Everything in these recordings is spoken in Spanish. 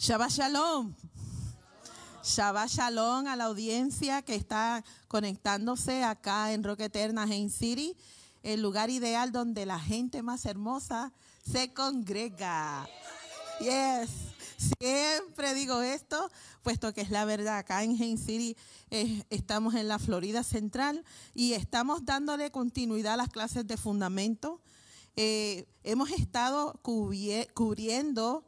Shabbat Shalom. Shabbat Shalom a la audiencia que está conectándose acá en Rock Eterna Hain City, el lugar ideal donde la gente más hermosa se congrega. Yes. Siempre digo esto, puesto que es la verdad. Acá en Hain City eh, estamos en la Florida Central y estamos dándole continuidad a las clases de fundamento. Eh, hemos estado cubriendo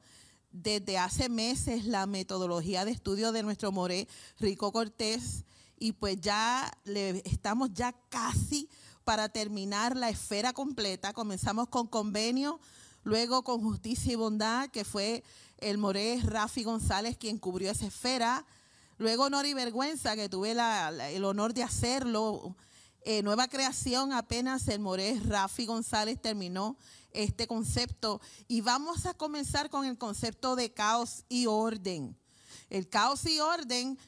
desde hace meses la metodología de estudio de nuestro More Rico Cortés y pues ya le, estamos ya casi para terminar la esfera completa. Comenzamos con convenio, luego con justicia y bondad, que fue el More Rafi González quien cubrió esa esfera. Luego honor y vergüenza, que tuve el honor de hacerlo. Eh, nueva creación, apenas el More Rafi González terminó este concepto y vamos a comenzar con el concepto de caos y orden. El caos y orden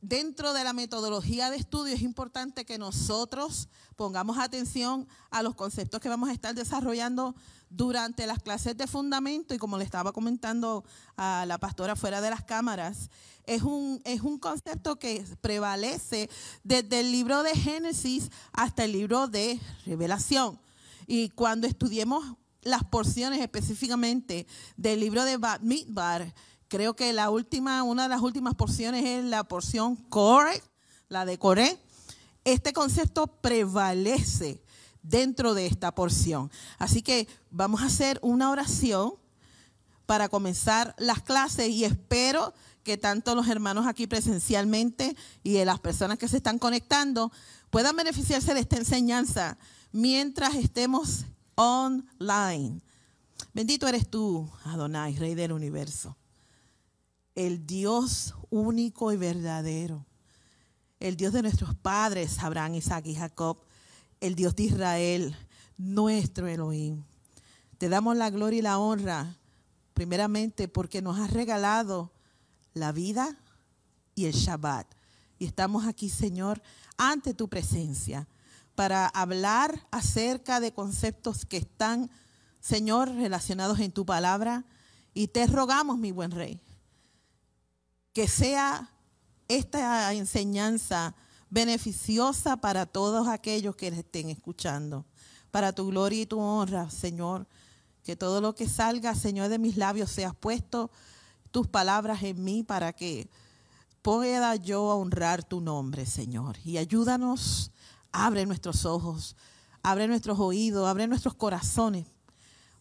dentro de la metodología de estudio es importante que nosotros pongamos atención a los conceptos que vamos a estar desarrollando durante las clases de fundamento y como le estaba comentando a la pastora fuera de las cámaras, es un, concepto que prevalece desde el libro de Génesis hasta el libro de Revelación. Y cuando estudiemos las porciones específicamente del libro de Bat Midbar, creo que la última, una de las últimas porciones es la porción Core, la de Core. Este concepto prevalece dentro de esta porción. Así que vamos a hacer una oración para comenzar las clases y espero que tanto los hermanos aquí presencialmente y de las personas que se están conectando puedan beneficiarse de esta enseñanza mientras estemos online. Bendito eres tú, Adonai, Rey del universo. El Dios único y verdadero. El Dios de nuestros padres, Abraham, Isaac y Jacob. El Dios de Israel, nuestro Elohim. Te damos la gloria y la honra, primeramente porque nos has regalado la vida y el Shabbat. Y estamos aquí, Señor, ante tu presencia para hablar acerca de conceptos que están, Señor, relacionados en tu palabra. Y te rogamos, mi buen rey, que sea esta enseñanza beneficiosa para todos aquellos que estén escuchando. Para tu gloria y tu honra, Señor. Que todo lo que salga, Señor, de mis labios seas puesto tus palabras en mí para que pueda yo honrar tu nombre, Señor. Y ayúdanos Abre nuestros ojos, abre nuestros oídos, abre nuestros corazones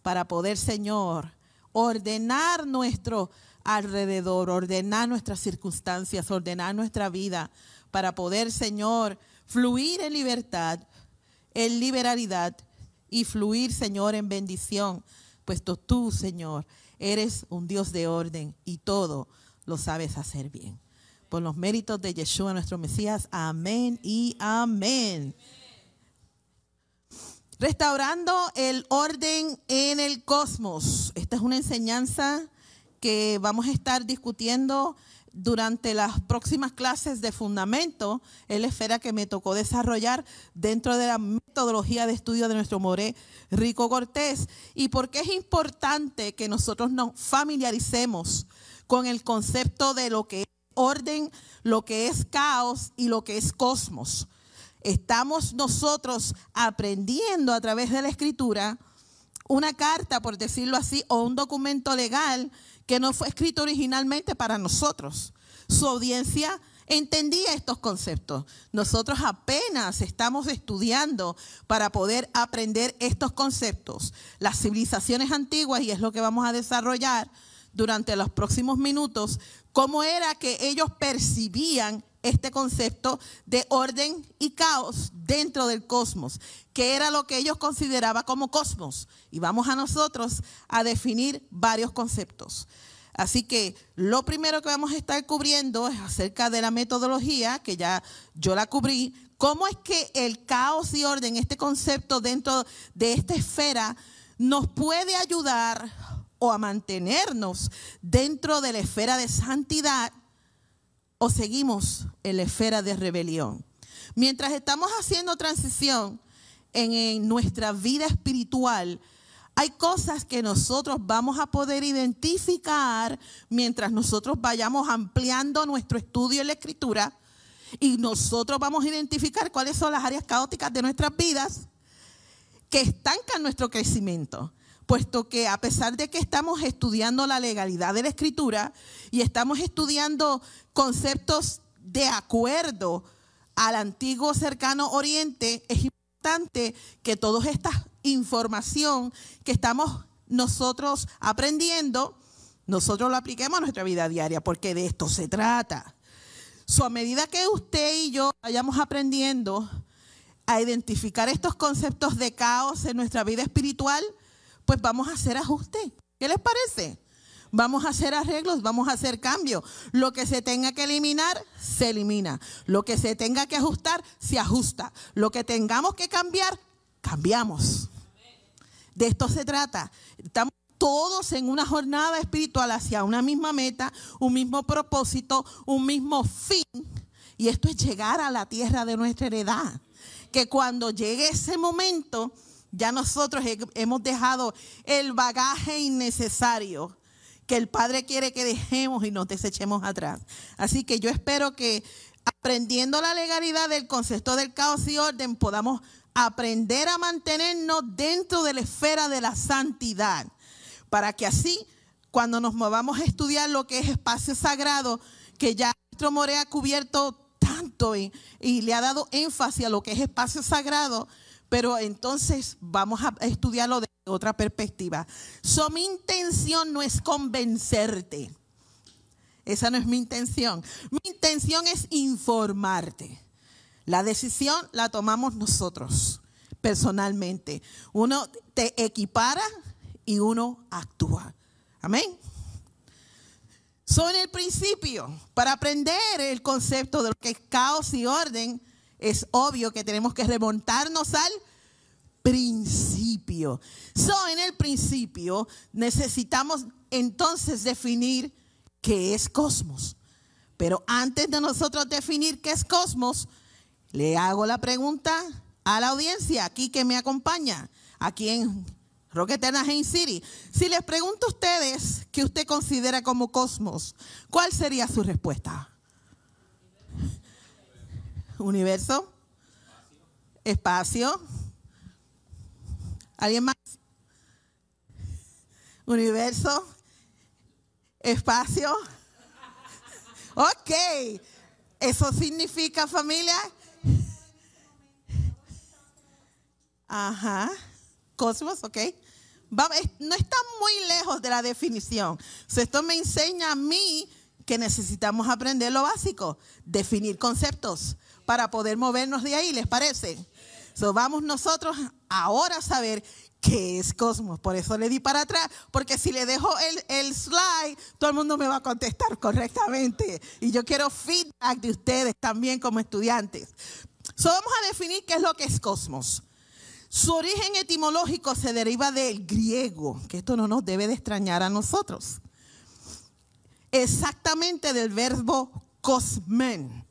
para poder, Señor, ordenar nuestro alrededor, ordenar nuestras circunstancias, ordenar nuestra vida, para poder, Señor, fluir en libertad, en liberalidad y fluir, Señor, en bendición, puesto tú, Señor, eres un Dios de orden y todo lo sabes hacer bien por los méritos de Yeshua nuestro Mesías. Amén y amén. Restaurando el orden en el cosmos. Esta es una enseñanza que vamos a estar discutiendo durante las próximas clases de fundamento, es la esfera que me tocó desarrollar dentro de la metodología de estudio de nuestro more, Rico Cortés. ¿Y por qué es importante que nosotros nos familiaricemos con el concepto de lo que es orden, lo que es caos y lo que es cosmos. Estamos nosotros aprendiendo a través de la escritura una carta, por decirlo así, o un documento legal que no fue escrito originalmente para nosotros. Su audiencia entendía estos conceptos. Nosotros apenas estamos estudiando para poder aprender estos conceptos. Las civilizaciones antiguas, y es lo que vamos a desarrollar durante los próximos minutos, cómo era que ellos percibían este concepto de orden y caos dentro del cosmos, que era lo que ellos consideraban como cosmos. Y vamos a nosotros a definir varios conceptos. Así que lo primero que vamos a estar cubriendo es acerca de la metodología, que ya yo la cubrí, cómo es que el caos y orden, este concepto dentro de esta esfera, nos puede ayudar o a mantenernos dentro de la esfera de santidad o seguimos en la esfera de rebelión. Mientras estamos haciendo transición en, nuestra vida espiritual, hay cosas que nosotros vamos a poder identificar mientras nosotros vayamos ampliando nuestro estudio en la escritura y nosotros vamos a identificar cuáles son las áreas caóticas de nuestras vidas que estancan nuestro crecimiento puesto que a pesar de que estamos estudiando la legalidad de la escritura y estamos estudiando conceptos de acuerdo al antiguo cercano oriente, es importante que toda esta información que estamos nosotros aprendiendo, nosotros lo apliquemos a nuestra vida diaria, porque de esto se trata. a medida que usted y yo vayamos aprendiendo a identificar estos conceptos de caos en nuestra vida espiritual, pues vamos a hacer ajuste. ¿Qué les parece? Vamos a hacer arreglos, vamos a hacer cambios. Lo que se tenga que eliminar, se elimina. Lo que se tenga que ajustar, se ajusta. Lo que tengamos que cambiar, cambiamos. De esto se trata. Estamos todos en una jornada espiritual hacia una misma meta, un mismo propósito, un mismo fin. Y esto es llegar a la tierra de nuestra heredad. Que cuando llegue ese momento, ya nosotros hemos dejado el bagaje innecesario que el Padre quiere que dejemos y nos desechemos atrás. Así que yo espero que aprendiendo la legalidad del concepto del caos y orden podamos aprender a mantenernos dentro de la esfera de la santidad, para que así cuando nos movamos a estudiar lo que es espacio sagrado, que ya nuestro More ha cubierto tanto y le ha dado énfasis a lo que es espacio sagrado, pero entonces vamos a estudiarlo de otra perspectiva. So, mi intención no es convencerte. Esa no es mi intención. Mi intención es informarte. La decisión la tomamos nosotros personalmente. Uno te equipara y uno actúa. Amén. Son el principio, para aprender el concepto de lo que es caos y orden, es obvio que tenemos que remontarnos al principio. So, en el principio necesitamos entonces definir qué es cosmos. Pero antes de nosotros definir qué es cosmos, le hago la pregunta a la audiencia aquí que me acompaña, aquí en rocket Hain City. Si les pregunto a ustedes qué usted considera como cosmos, ¿cuál sería su respuesta? universo, espacio. ¿Alguien más? Universo, espacio. Ok, eso significa familia. Ajá, cosmos, ok. no está muy lejos de la definición. esto me enseña a mí que necesitamos aprender lo básico, definir conceptos, para poder movernos de ahí, ¿les parece? So, vamos nosotros ahora a saber qué es Cosmos. Por eso le di para atrás, porque si le dejo el, slide, todo el mundo me va a contestar correctamente. Y yo quiero feedback de ustedes también como estudiantes. So, vamos a definir qué es lo que es Cosmos. Su origen etimológico se deriva del griego, que esto no nos debe de extrañar a nosotros. Exactamente del verbo cosmen,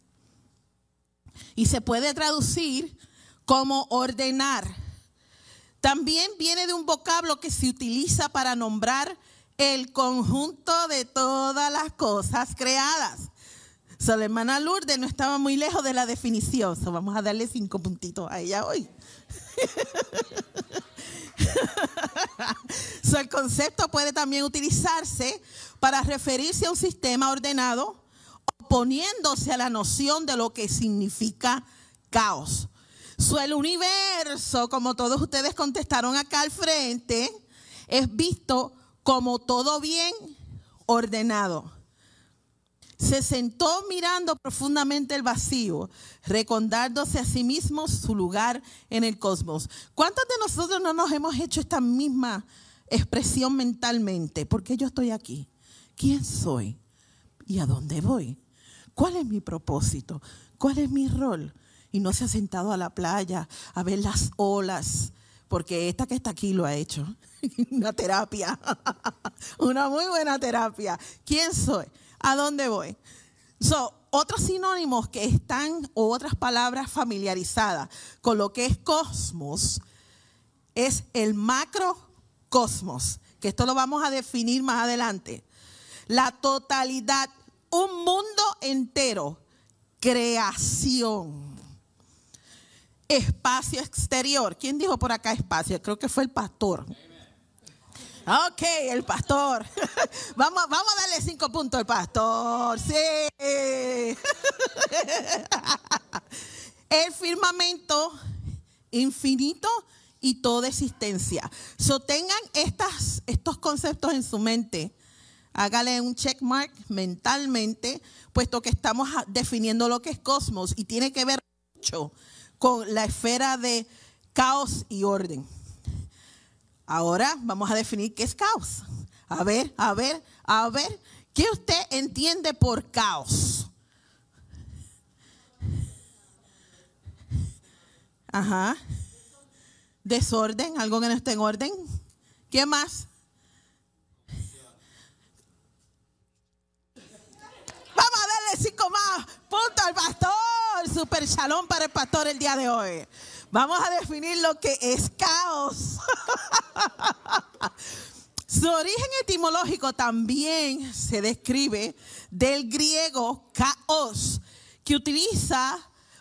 y se puede traducir como ordenar. También viene de un vocablo que se utiliza para nombrar el conjunto de todas las cosas creadas. So, la hermana Lourdes no estaba muy lejos de la definición. So, vamos a darle cinco puntitos a ella hoy. so, el concepto puede también utilizarse para referirse a un sistema ordenado oponiéndose a la noción de lo que significa caos. suel el universo, como todos ustedes contestaron acá al frente, es visto como todo bien ordenado. Se sentó mirando profundamente el vacío, recondándose a sí mismo su lugar en el cosmos. ¿Cuántos de nosotros no nos hemos hecho esta misma expresión mentalmente? ¿Por qué yo estoy aquí? ¿Quién soy? ¿Y a dónde voy? ¿Cuál es mi propósito? ¿Cuál es mi rol? Y no se ha sentado a la playa a ver las olas, porque esta que está aquí lo ha hecho. Una terapia, una muy buena terapia. ¿Quién soy? ¿A dónde voy? So, otros sinónimos que están o otras palabras familiarizadas con lo que es cosmos es el macrocosmos, que esto lo vamos a definir más adelante. La totalidad un mundo entero, creación. Espacio exterior. ¿Quién dijo por acá espacio? Creo que fue el pastor. Ok, el pastor. Vamos, vamos a darle cinco puntos al pastor. Sí. El firmamento infinito y toda existencia. So estas, estos conceptos en su mente hágale un check mark mentalmente, puesto que estamos definiendo lo que es cosmos y tiene que ver mucho con la esfera de caos y orden. Ahora vamos a definir qué es caos. A ver, a ver, a ver, ¿qué usted entiende por caos? Ajá. Desorden, algo que no esté en orden. ¿Qué más? dale cinco más al pastor. Super shalom para el pastor el día de hoy. Vamos a definir lo que es caos. Su origen etimológico también se describe del griego caos, que utiliza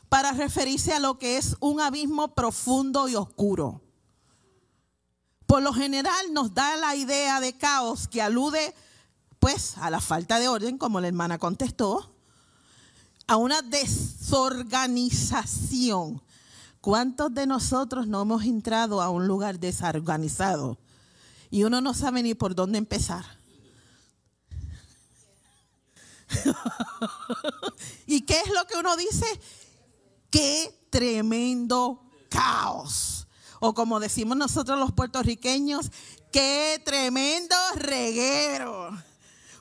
para referirse a lo que es un abismo profundo y oscuro. Por lo general nos da la idea de caos que alude pues a la falta de orden, como la hermana contestó, a una desorganización. ¿Cuántos de nosotros no hemos entrado a un lugar desorganizado? Y uno no sabe ni por dónde empezar. ¿Y qué es lo que uno dice? Qué tremendo caos. O como decimos nosotros los puertorriqueños, qué tremendo reguero.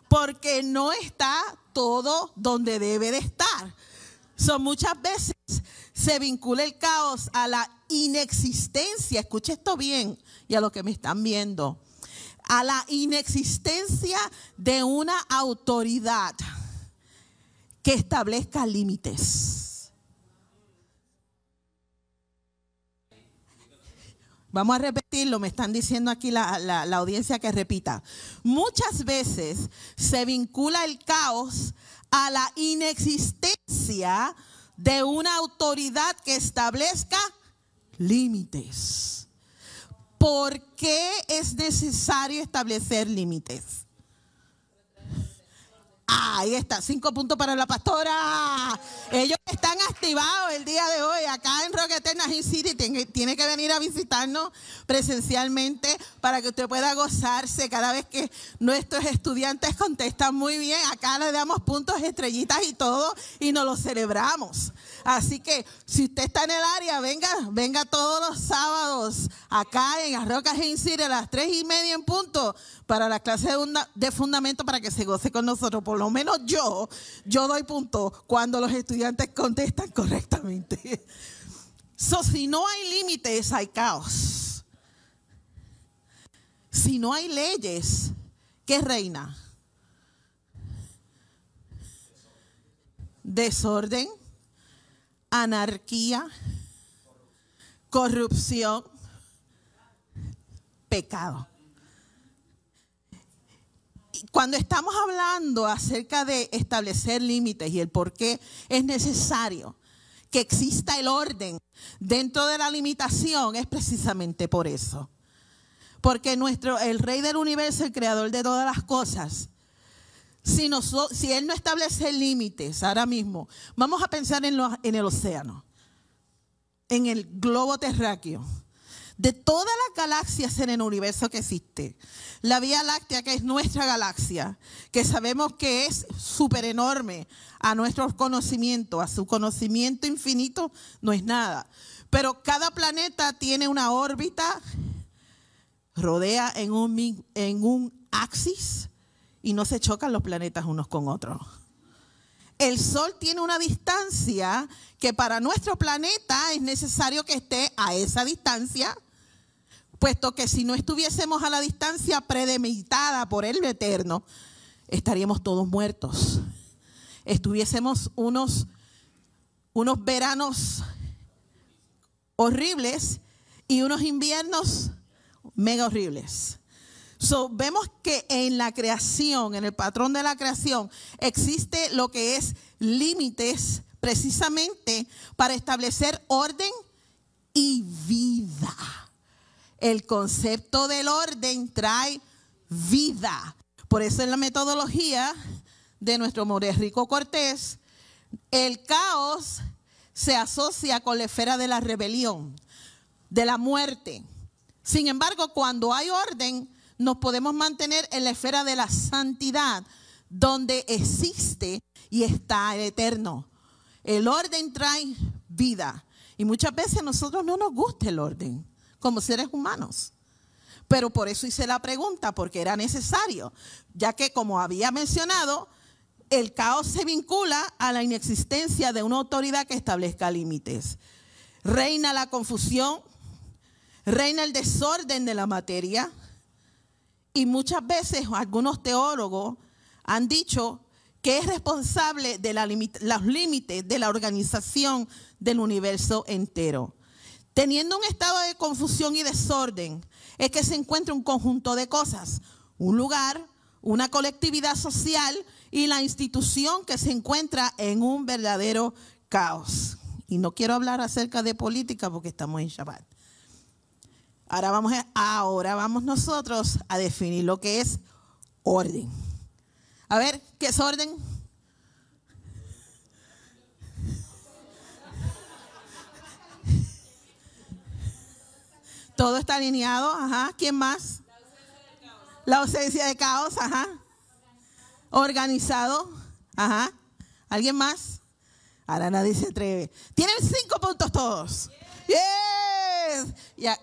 Porque no está todo donde debe de estar. Son muchas veces se vincula el caos a la inexistencia, escuche esto bien y a lo que me están viendo, a la inexistencia de una autoridad que establezca límites. Vamos a repetirlo, me están diciendo aquí la, la, la, audiencia que repita. Muchas veces se vincula el caos a la inexistencia de una autoridad que establezca límites. ¿Por qué es necesario establecer límites? Ahí está, cinco puntos para la pastora. Ellos están activados el día de hoy acá en Rock City. Tiene, tiene, que venir a visitarnos presencialmente para que usted pueda gozarse cada vez que nuestros estudiantes contestan muy bien. Acá le damos puntos, estrellitas y todo y nos lo celebramos. Así que si usted está en el área, venga, venga todos los sábados acá en las Rocas a las tres y media en punto para la clase de, de, fundamento para que se goce con nosotros. Por lo menos yo, yo doy punto cuando los estudiantes contestan correctamente. So, si no hay límites, hay caos. Si no hay leyes, ¿qué reina? Desorden anarquía, corrupción, pecado. Cuando estamos hablando acerca de establecer límites y el por qué es necesario que exista el orden dentro de la limitación, es precisamente por eso. Porque nuestro, el Rey del Universo, el Creador de todas las cosas, si, si Él no establece límites ahora mismo, vamos a pensar en, en el océano, en el globo terráqueo, de todas las galaxias en el universo que existe. La Vía Láctea, que es nuestra galaxia, que sabemos que es súper enorme a nuestro conocimiento, a su conocimiento infinito, no es nada. Pero cada planeta tiene una órbita, rodea en un, en un axis y no se chocan los planetas unos con otros. El Sol tiene una distancia que para nuestro planeta es necesario que esté a esa distancia, puesto que si no estuviésemos a la distancia predemitada por el Eterno, estaríamos todos muertos. Estuviésemos unos, unos veranos horribles y unos inviernos mega horribles vemos que en la creación, en el patrón de la creación, existe lo que es límites precisamente para establecer orden y vida. El concepto del orden trae vida. Por eso es la metodología de nuestro More Rico Cortés, el caos se asocia con la esfera de la rebelión, de la muerte. Sin embargo, cuando hay orden, nos podemos mantener en la esfera de la santidad, donde existe y está el eterno. El orden trae vida. Y muchas veces a nosotros no nos gusta el orden como seres humanos. Pero por eso hice la pregunta, porque era necesario, ya que como había mencionado, el caos se vincula a la inexistencia de una autoridad que establezca límites. Reina la confusión, reina el desorden de la materia, y muchas veces algunos teólogos han dicho que es responsable de los límites de la organización del universo entero. Teniendo un estado de confusión y desorden, es que se encuentra un conjunto de cosas, un lugar, una colectividad social y la institución que se encuentra en un verdadero caos. Y no quiero hablar acerca de política porque estamos en Shabbat. Ahora vamos, a, ahora vamos nosotros a definir lo que es orden. A ver, ¿qué es orden? Todo está alineado, ajá. ¿Quién más? La ausencia de caos, ajá. Organizado, ajá. ¿Alguien más? Ahora nadie se atreve. Tienen cinco puntos todos. Yes.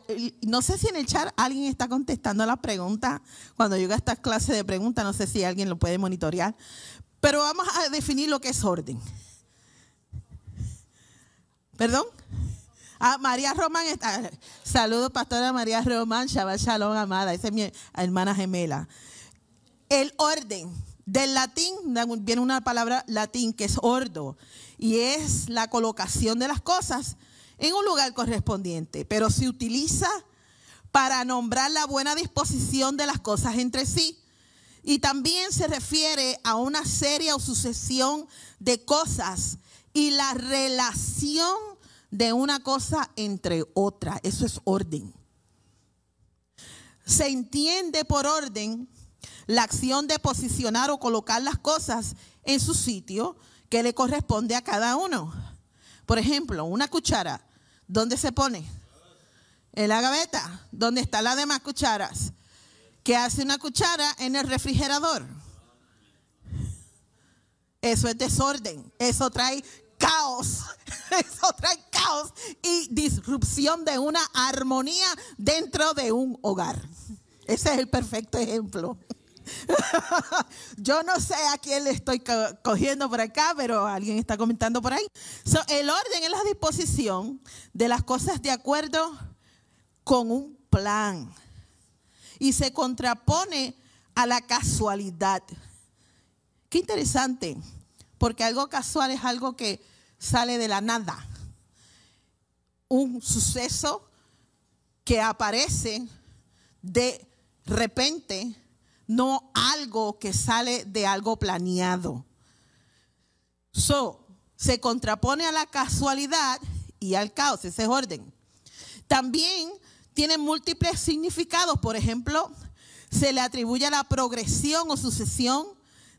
no sé si en el chat alguien está contestando la pregunta. Cuando llega esta clase de preguntas, no sé si alguien lo puede monitorear. Pero vamos a definir lo que es orden. ¿Perdón? Ah, María Román está. Saludos, pastora María Román, Shabbat Shalom, amada. Esa es mi hermana gemela. El orden. Del latín viene una palabra latín que es ordo y es la colocación de las cosas en un lugar correspondiente, pero se utiliza para nombrar la buena disposición de las cosas entre sí. Y también se refiere a una serie o sucesión de cosas y la relación de una cosa entre otra. Eso es orden. Se entiende por orden la acción de posicionar o colocar las cosas en su sitio que le corresponde a cada uno. Por ejemplo, una cuchara ¿Dónde se pone? En la gaveta, donde están las demás cucharas. ¿Qué hace una cuchara en el refrigerador? Eso es desorden, eso trae caos, eso trae caos y disrupción de una armonía dentro de un hogar. Ese es el perfecto ejemplo. Yo no sé a quién le estoy cogiendo por acá, pero alguien está comentando por ahí. el orden es la disposición de las cosas de acuerdo con un plan y se contrapone a la casualidad. Qué interesante, porque algo casual es algo que sale de la nada. Un suceso que aparece de repente no algo que sale de algo planeado. So, se contrapone a la casualidad y al caos, ese es orden. También tiene múltiples significados, por ejemplo, se le atribuye a la progresión o sucesión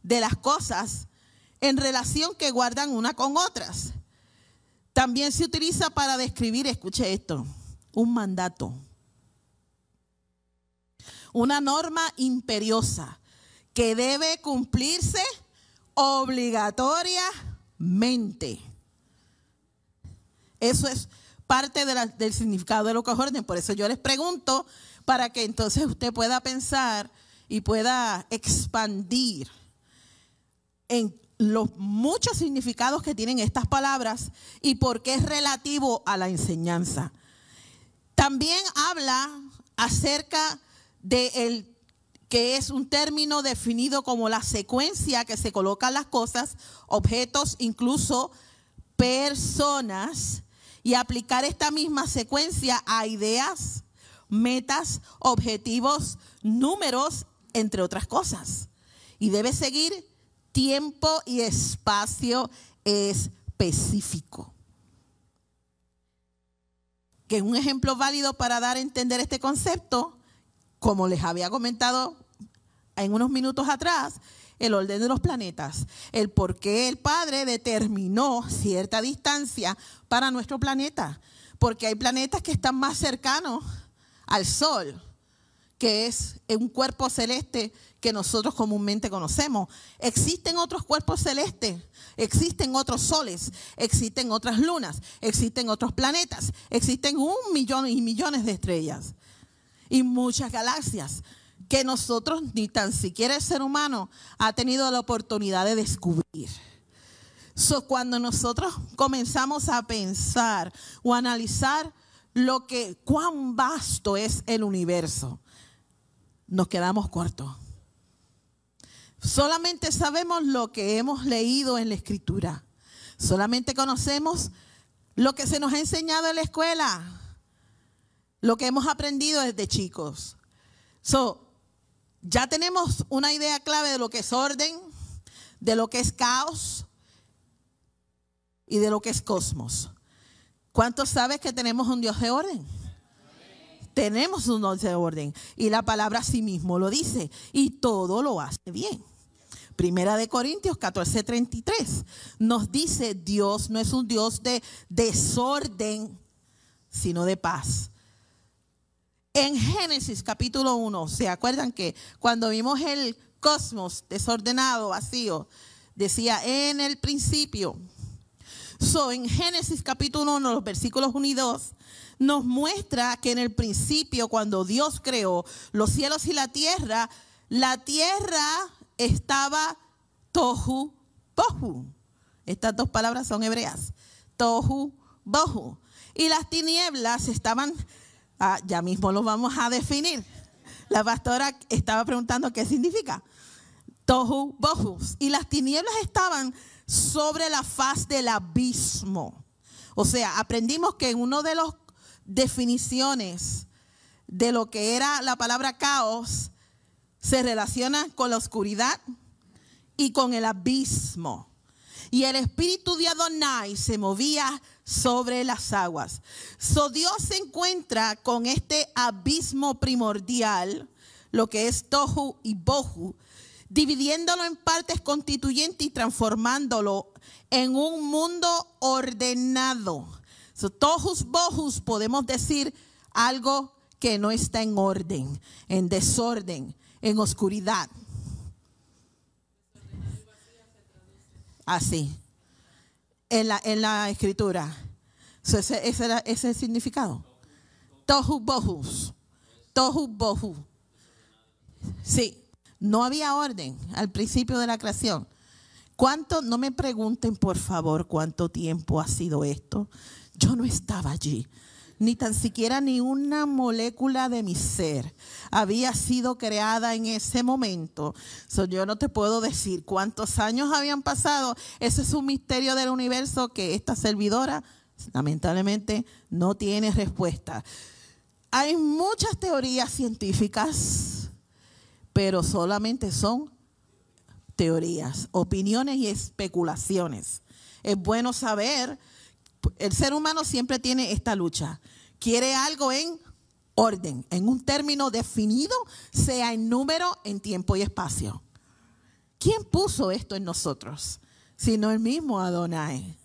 de las cosas en relación que guardan una con otras. También se utiliza para describir, escuche esto, un mandato una norma imperiosa que debe cumplirse obligatoriamente. Eso es parte del significado de lo que orden. Por eso yo les pregunto para que entonces usted pueda pensar y pueda expandir en los muchos significados que tienen estas palabras y por qué es relativo a la enseñanza. También habla acerca de el, que es un término definido como la secuencia que se colocan las cosas, objetos, incluso personas, y aplicar esta misma secuencia a ideas, metas, objetivos, números, entre otras cosas. Y debe seguir tiempo y espacio específico. Que un ejemplo válido para dar a entender este concepto como les había comentado en unos minutos atrás, el orden de los planetas, el por qué el Padre determinó cierta distancia para nuestro planeta, porque hay planetas que están más cercanos al Sol, que es un cuerpo celeste que nosotros comúnmente conocemos. Existen otros cuerpos celestes, existen otros soles, existen otras lunas, existen otros planetas, existen un millón y millones de estrellas y muchas galaxias que nosotros, ni tan siquiera el ser humano, ha tenido la oportunidad de descubrir. So, cuando nosotros comenzamos a pensar o analizar lo que, cuán vasto es el universo, nos quedamos cortos. Solamente sabemos lo que hemos leído en la escritura. Solamente conocemos lo que se nos ha enseñado en la escuela lo que hemos aprendido desde chicos. So, ya tenemos una idea clave de lo que es orden, de lo que es caos y de lo que es cosmos. ¿Cuántos sabes que tenemos un Dios de orden? Tenemos un Dios de orden. Y la palabra a sí mismo lo dice. Y todo lo hace bien. Primera de Corintios 14:33 nos dice, Dios no es un Dios de desorden, sino de paz en Génesis capítulo 1, ¿se acuerdan que cuando vimos el cosmos desordenado, vacío, decía en el principio? So, en Génesis capítulo 1, los versículos 1 y 2, nos muestra que en el principio, cuando Dios creó los cielos y la tierra, la tierra estaba tohu bohu. Estas dos palabras son hebreas. Tohu bohu. Y las tinieblas estaban Ah, ya mismo lo vamos a definir. La pastora estaba preguntando qué significa. Tohu bohu. Y las tinieblas estaban sobre la faz del abismo. O sea, aprendimos que en una de las definiciones de lo que era la palabra caos se relaciona con la oscuridad y con el abismo. Y el espíritu de Adonai se movía sobre las aguas. So Dios se encuentra con este abismo primordial, lo que es Tohu y Bohu, dividiéndolo en partes constituyentes y transformándolo en un mundo ordenado. So, tohus Bohus podemos decir algo que no está en orden, en desorden, en oscuridad. Así en la, en la escritura. ese, ese, es el significado. Tohu bohu Tohu bohu. Sí, no había orden al principio de la creación. ¿Cuánto? No me pregunten, por favor, cuánto tiempo ha sido esto. Yo no estaba allí ni tan siquiera ni una molécula de mi ser había sido creada en ese momento. yo no te puedo decir cuántos años habían pasado. Ese es un misterio del universo que esta servidora lamentablemente no tiene respuesta. Hay muchas teorías científicas, pero solamente son teorías, opiniones y especulaciones. Es bueno saber el ser humano siempre tiene esta lucha. Quiere algo en orden, en un término definido, sea en número, en tiempo y espacio. ¿Quién puso esto en nosotros? Sino el mismo Adonai.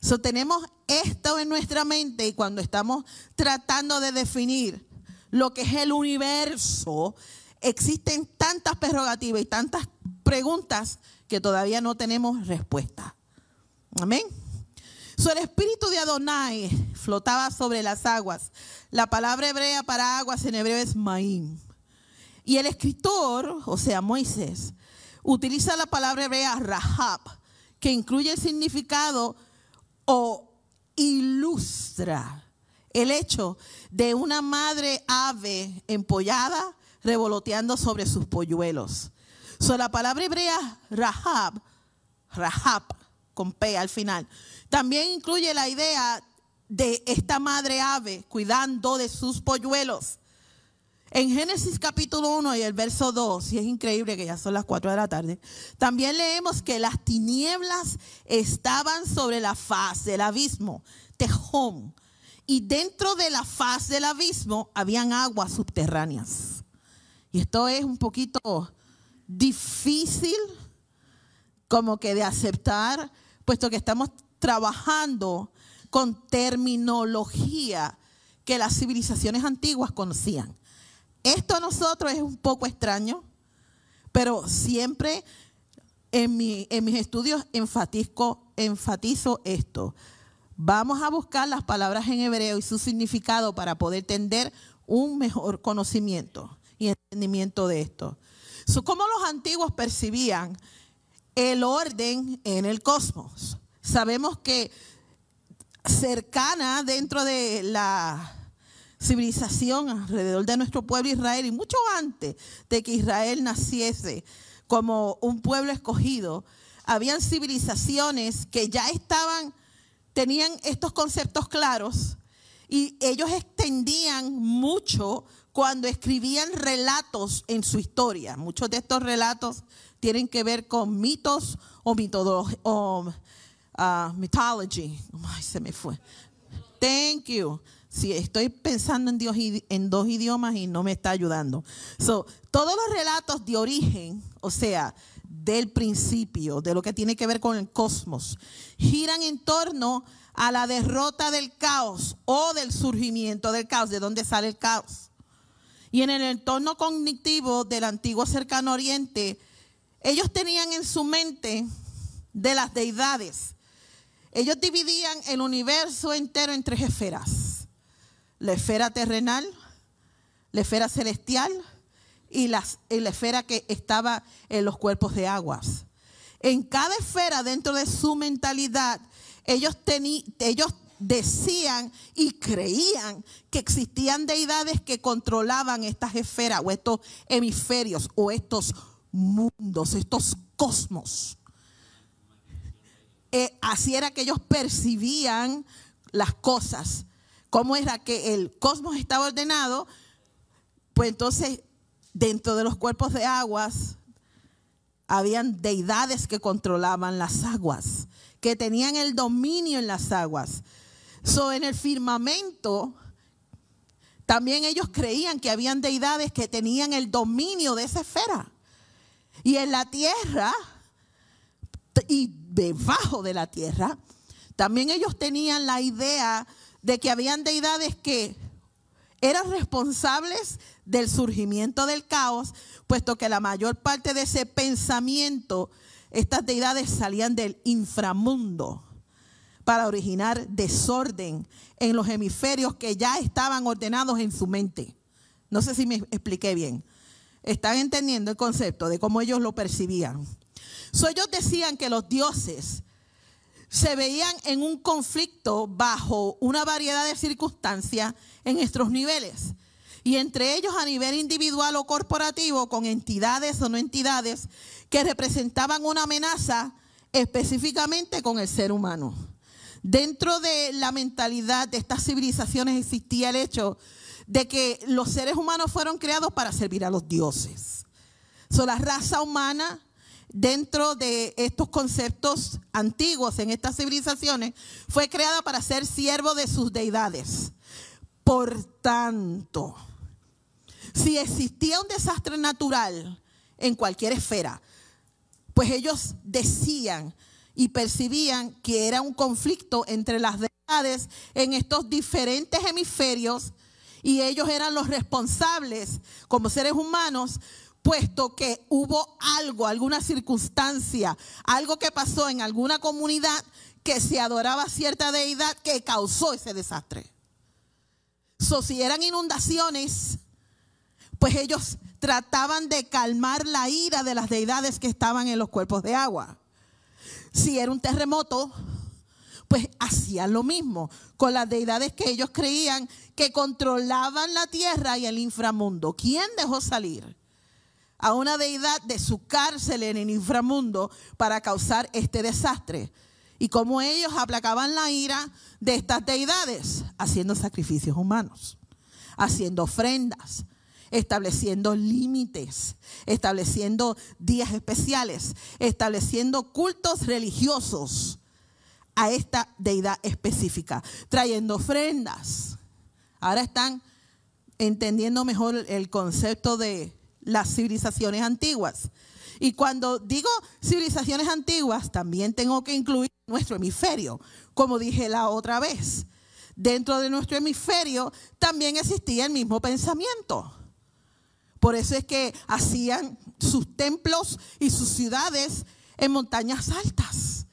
So, tenemos esto en nuestra mente y cuando estamos tratando de definir lo que es el universo, existen tantas prerrogativas y tantas preguntas que todavía no tenemos respuesta. Amén. So, el espíritu de Adonai flotaba sobre las aguas. La palabra hebrea para aguas en hebreo es maim. Y el escritor, o sea, Moisés, utiliza la palabra hebrea rahab, que incluye el significado o ilustra el hecho de una madre ave empollada revoloteando sobre sus polluelos. So, la palabra hebrea rahab, rahab, con P al final, también incluye la idea de esta madre ave cuidando de sus polluelos. En Génesis capítulo 1 y el verso 2, y es increíble que ya son las 4 de la tarde, también leemos que las tinieblas estaban sobre la faz del abismo, Tejón, y dentro de la faz del abismo habían aguas subterráneas. Y esto es un poquito difícil como que de aceptar, puesto que estamos trabajando con terminología que las civilizaciones antiguas conocían. Esto a nosotros es un poco extraño, pero siempre en, mis estudios enfatizo, esto. Vamos a buscar las palabras en hebreo y su significado para poder tener un mejor conocimiento y entendimiento de esto. ¿Cómo los antiguos percibían el orden en el cosmos? Sabemos que cercana dentro de la civilización alrededor de nuestro pueblo Israel y mucho antes de que Israel naciese como un pueblo escogido, habían civilizaciones que ya estaban, tenían estos conceptos claros y ellos extendían mucho cuando escribían relatos en su historia. Muchos de estos relatos tienen que ver con mitos o, o Ah, mythology. se me fue. Thank you. Si estoy pensando en, Dios, en dos idiomas y no me está ayudando. So, todos los relatos de origen, o sea, del principio, de lo que tiene que ver con el cosmos, giran en torno a la derrota del caos o del surgimiento del caos, de dónde sale el caos. Y en el entorno cognitivo del antiguo cercano oriente, ellos tenían en su mente de las deidades ellos dividían el universo entero en tres esferas. La esfera terrenal, la esfera celestial y, la esfera que estaba en los cuerpos de aguas. En cada esfera dentro de su mentalidad, ellos, ellos decían y creían que existían deidades que controlaban estas esferas o estos hemisferios o estos mundos, estos cosmos. Eh, así era que ellos percibían las cosas. Cómo era que el cosmos estaba ordenado, pues entonces dentro de los cuerpos de aguas habían deidades que controlaban las aguas, que tenían el dominio en las aguas. So, en el firmamento también ellos creían que habían deidades que tenían el dominio de esa esfera. Y en la tierra este, y debajo de la tierra, también ellos tenían la idea de que habían deidades que eran responsables del surgimiento del caos, puesto que la mayor parte de ese pensamiento, estas deidades salían del inframundo para originar desorden en los hemisferios que ya estaban ordenados en su mente. No sé si me expliqué bien. ¿Están entendiendo el concepto de cómo ellos lo percibían? ellos decían que los dioses se veían en un conflicto bajo una variedad de circunstancias en estos niveles. Y entre ellos a nivel individual o corporativo, con entidades o no entidades, que representaban una amenaza específicamente con el ser humano. Dentro de la mentalidad de estas civilizaciones existía el hecho de que los seres humanos fueron creados para servir a los dioses. Son la raza humana dentro de estos conceptos antiguos en estas civilizaciones, fue creada para ser siervo de sus deidades. Por tanto, si existía un desastre natural en cualquier esfera, pues ellos decían y percibían que era un conflicto entre las deidades en estos diferentes hemisferios y ellos eran los responsables como seres humanos puesto que hubo algo, alguna circunstancia, algo que pasó en alguna comunidad que se adoraba a cierta deidad que causó ese desastre. si eran inundaciones, pues ellos trataban de calmar la ira de las deidades que estaban en los cuerpos de agua. Si era un terremoto, pues hacían lo mismo con las deidades que ellos creían que controlaban la tierra y el inframundo. ¿Quién dejó salir? a una deidad de su cárcel en el inframundo para causar este desastre. Y como ellos aplacaban la ira de estas deidades, haciendo sacrificios humanos, haciendo ofrendas, estableciendo límites, estableciendo días especiales, estableciendo cultos religiosos a esta deidad específica, trayendo ofrendas. Ahora están entendiendo mejor el concepto de las civilizaciones antiguas. Y cuando digo civilizaciones antiguas, también tengo que incluir nuestro hemisferio, como dije la otra vez. Dentro de nuestro hemisferio también existía el mismo pensamiento. Por eso es que hacían sus templos y sus ciudades en montañas altas.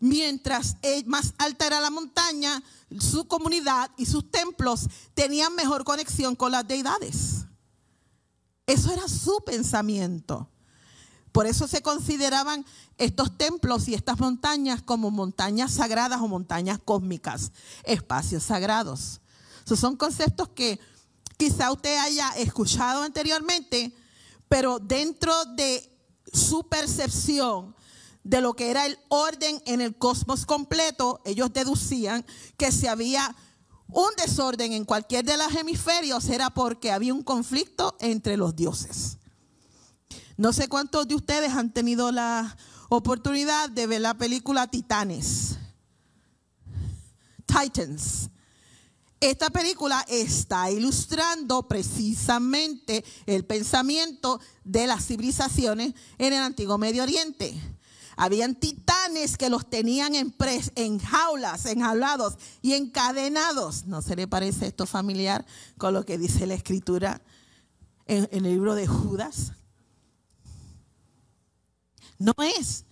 Mientras eh, más alta era la montaña, su comunidad y sus templos tenían mejor conexión con las deidades. Eso era su pensamiento. Por eso se consideraban estos templos y estas montañas como montañas sagradas o montañas cósmicas, espacios sagrados. Esos son conceptos que quizá usted haya escuchado anteriormente, pero dentro de su percepción de lo que era el orden en el cosmos completo, ellos deducían que se había un desorden en cualquier de los hemisferios era porque había un conflicto entre los dioses. No sé cuántos de ustedes han tenido la oportunidad de ver la película Titanes. Titans. Esta película está ilustrando precisamente el pensamiento de las civilizaciones en el antiguo Medio Oriente. Habían titanes que los tenían en, en jaulas, enjaulados y encadenados. ¿No se le parece esto familiar con lo que dice la escritura en el libro de Judas? No es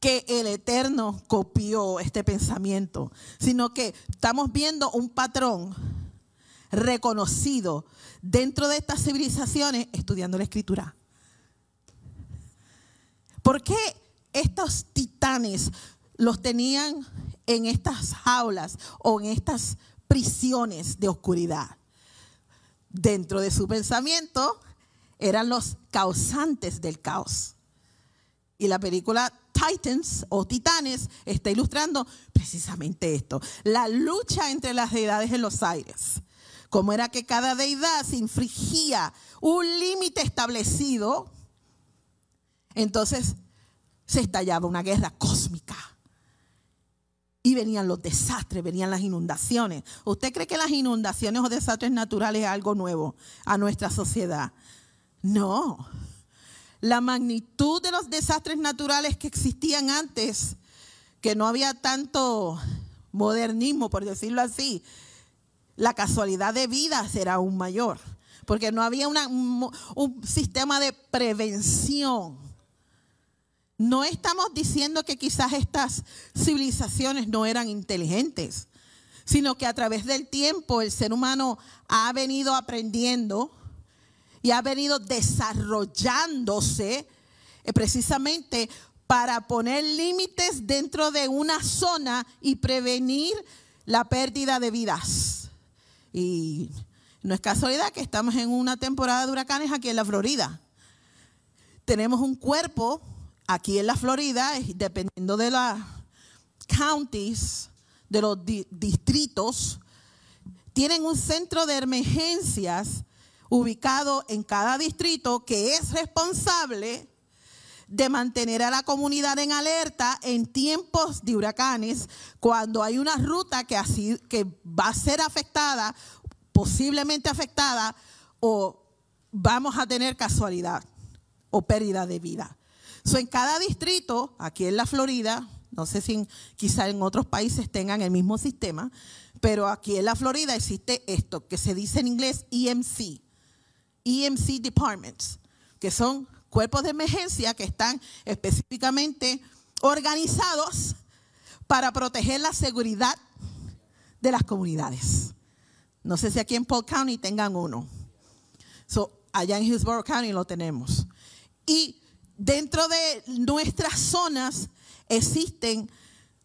que el Eterno copió este pensamiento, sino que estamos viendo un patrón reconocido dentro de estas civilizaciones estudiando la escritura. ¿Por qué estos titanes los tenían en estas jaulas o en estas prisiones de oscuridad. Dentro de su pensamiento eran los causantes del caos. Y la película Titans o Titanes está ilustrando precisamente esto, la lucha entre las deidades en los aires. Cómo era que cada deidad se infringía un límite establecido, entonces se estallaba una guerra cósmica. Y venían los desastres, venían las inundaciones. ¿Usted cree que las inundaciones o desastres naturales es algo nuevo a nuestra sociedad? No. La magnitud de los desastres naturales que existían antes, que no había tanto modernismo, por decirlo así, la casualidad de vida era aún mayor, porque no había un sistema de prevención no estamos diciendo que quizás estas civilizaciones no eran inteligentes, sino que a través del tiempo el ser humano ha venido aprendiendo y ha venido desarrollándose eh, precisamente para poner límites dentro de una zona y prevenir la pérdida de vidas. Y no es casualidad que estamos en una temporada de huracanes aquí en la Florida. Tenemos un cuerpo Aquí en la Florida, dependiendo de las counties, de los distritos, tienen un centro de emergencias ubicado en cada distrito que es responsable de mantener a la comunidad en alerta en tiempos de huracanes, cuando hay una ruta que va a ser afectada, posiblemente afectada, o vamos a tener casualidad o pérdida de vida. So, en cada distrito, aquí en la Florida, no sé si quizá en otros países tengan el mismo sistema, pero aquí en la Florida existe esto que se dice en inglés EMC, EMC Departments, que son cuerpos de emergencia que están específicamente organizados para proteger la seguridad de las comunidades. No sé si aquí en Polk County tengan uno. So, allá en Hillsborough County lo tenemos. Y dentro de nuestras zonas existen,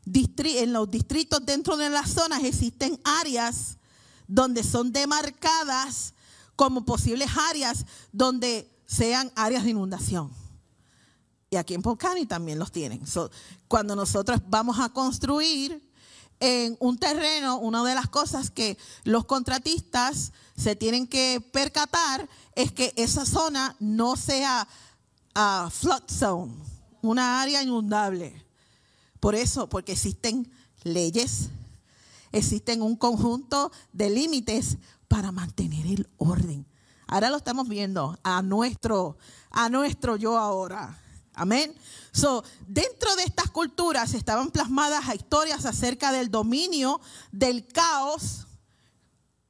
en los distritos dentro de las zonas existen áreas donde son demarcadas como posibles áreas donde sean áreas de inundación. Y aquí en Pocani también los tienen. cuando nosotros vamos a construir en un terreno, una de las cosas que los contratistas se tienen que percatar es que esa zona no sea a flood zone, una área inundable. Por eso, porque existen leyes, existen un conjunto de límites para mantener el orden. Ahora lo estamos viendo a nuestro, a nuestro yo ahora. Amén. So, dentro de estas culturas estaban plasmadas historias acerca del dominio del caos,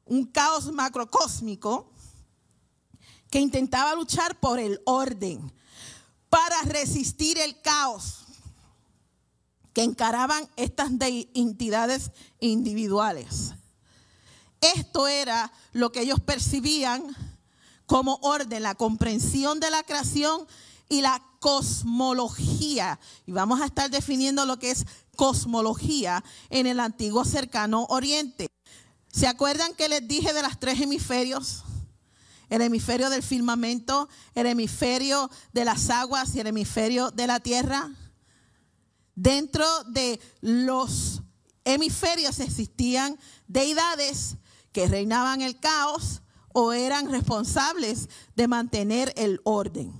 un caos macrocósmico que intentaba luchar por el orden para resistir el caos que encaraban estas entidades individuales. Esto era lo que ellos percibían como orden, la comprensión de la creación y la cosmología. Y vamos a estar definiendo lo que es cosmología en el antiguo cercano oriente. ¿Se acuerdan que les dije de los tres hemisferios? el hemisferio del firmamento, el hemisferio de las aguas y el hemisferio de la tierra. Dentro de los hemisferios existían deidades que reinaban el caos o eran responsables de mantener el orden.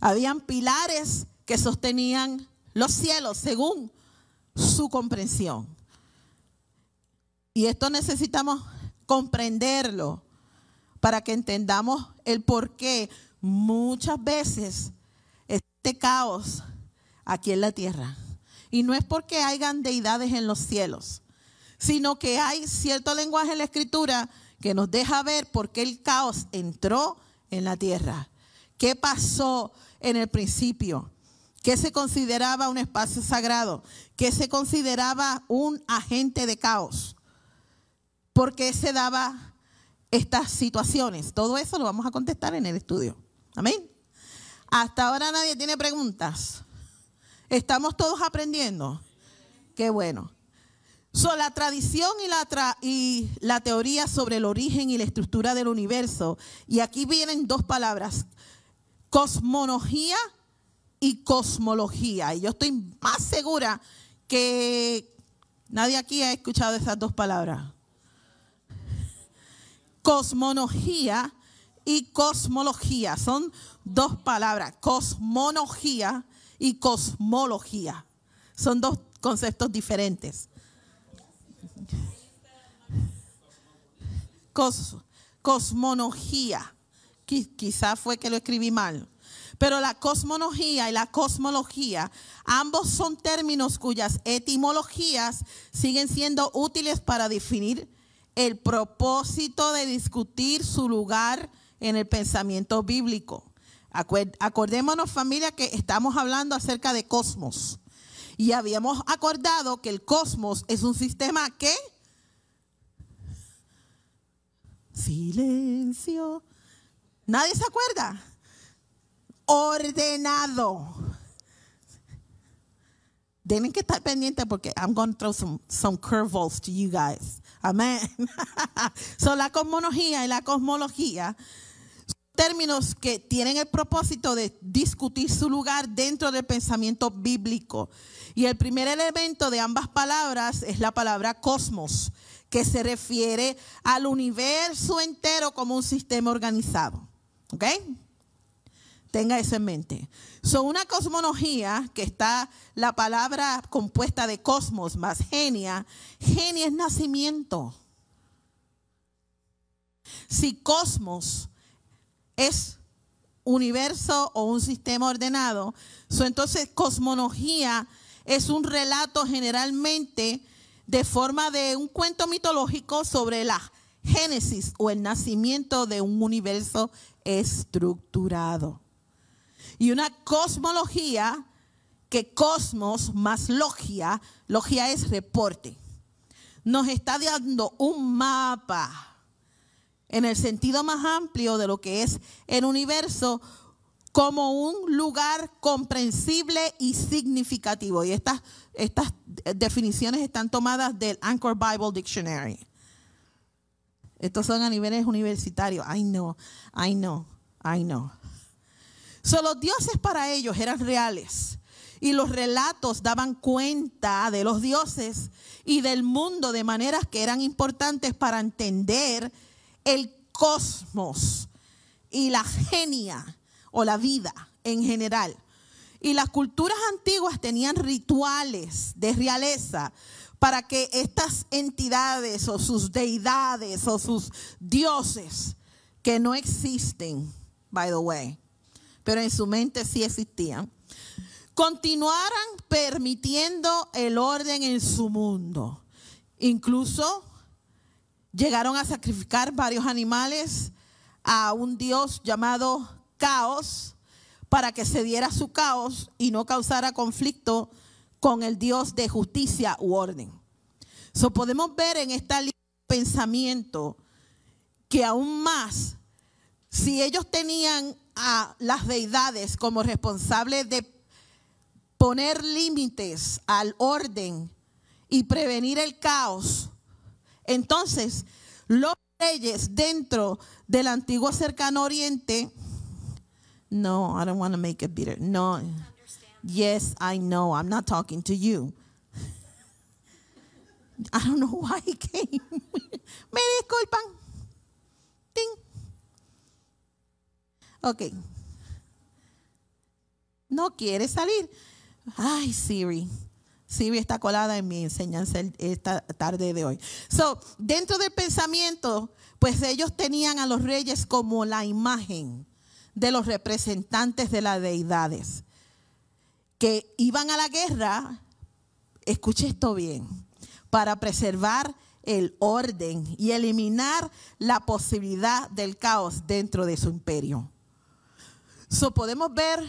Habían pilares que sostenían los cielos según su comprensión. Y esto necesitamos comprenderlo para que entendamos el por qué muchas veces este caos aquí en la tierra. Y no es porque hayan deidades en los cielos, sino que hay cierto lenguaje en la escritura que nos deja ver por qué el caos entró en la tierra. ¿Qué pasó en el principio? ¿Qué se consideraba un espacio sagrado? ¿Qué se consideraba un agente de caos? ¿Por qué se daba estas situaciones. Todo eso lo vamos a contestar en el estudio. Amén. Hasta ahora nadie tiene preguntas. Estamos todos aprendiendo. Qué bueno. Son la tradición y la, y la teoría sobre el origen y la estructura del universo. Y aquí vienen dos palabras, cosmología y cosmología. Y yo estoy más segura que nadie aquí ha escuchado esas dos palabras. Cosmología y cosmología. Son dos palabras, Cosmología y cosmología. Son dos conceptos diferentes. Cos, Quizás fue que lo escribí mal. Pero la cosmología y la cosmología, ambos son términos cuyas etimologías siguen siendo útiles para definir el propósito de discutir su lugar en el pensamiento bíblico. Acordémonos familia que estamos hablando acerca de cosmos y habíamos acordado que el cosmos es un sistema que... Silencio. ¿Nadie se acuerda? Ordenado. Tienen que estar pendientes porque I'm going to throw some, some curveballs to you guys. Amén. Son la cosmología y la cosmología términos que tienen el propósito de discutir su lugar dentro del pensamiento bíblico. Y el primer elemento de ambas palabras es la palabra cosmos, que se refiere al universo entero como un sistema organizado. ¿Ok? Tenga eso en mente. Son una cosmología que está la palabra compuesta de cosmos más genia. Genia es nacimiento. Si cosmos es universo o un sistema ordenado, so, entonces cosmología es un relato generalmente de forma de un cuento mitológico sobre la génesis o el nacimiento de un universo estructurado y una cosmología que cosmos más logia, logia es reporte, nos está dando un mapa en el sentido más amplio de lo que es el universo como un lugar comprensible y significativo. Y estas, estas definiciones están tomadas del Anchor Bible Dictionary. Estos son a niveles universitarios. I know, I know, I know. Solo los dioses para ellos eran reales y los relatos daban cuenta de los dioses y del mundo de maneras que eran importantes para entender el cosmos y la genia o la vida en general. Y las culturas antiguas tenían rituales de realeza para que estas entidades o sus deidades o sus dioses que no existen, by the way, pero en su mente sí existían, continuaran permitiendo el orden en su mundo. Incluso llegaron a sacrificar varios animales a un dios llamado Caos para que se diera su caos y no causara conflicto con el dios de justicia u orden. So podemos ver en este pensamiento que aún más, si ellos tenían a las deidades como responsables de poner límites al orden y prevenir el caos. Entonces, los reyes dentro del antiguo cercano oriente, no, I don't want to make it bitter. No. Yes, I know. I'm not talking to you. I don't know why came. Me disculpan. Ok. No quiere salir. Ay, Siri. Siri está colada en mi enseñanza esta tarde de hoy. So, dentro del pensamiento, pues ellos tenían a los reyes como la imagen de los representantes de las deidades que iban a la guerra, escuche esto bien, para preservar el orden y eliminar la posibilidad del caos dentro de su imperio podemos ver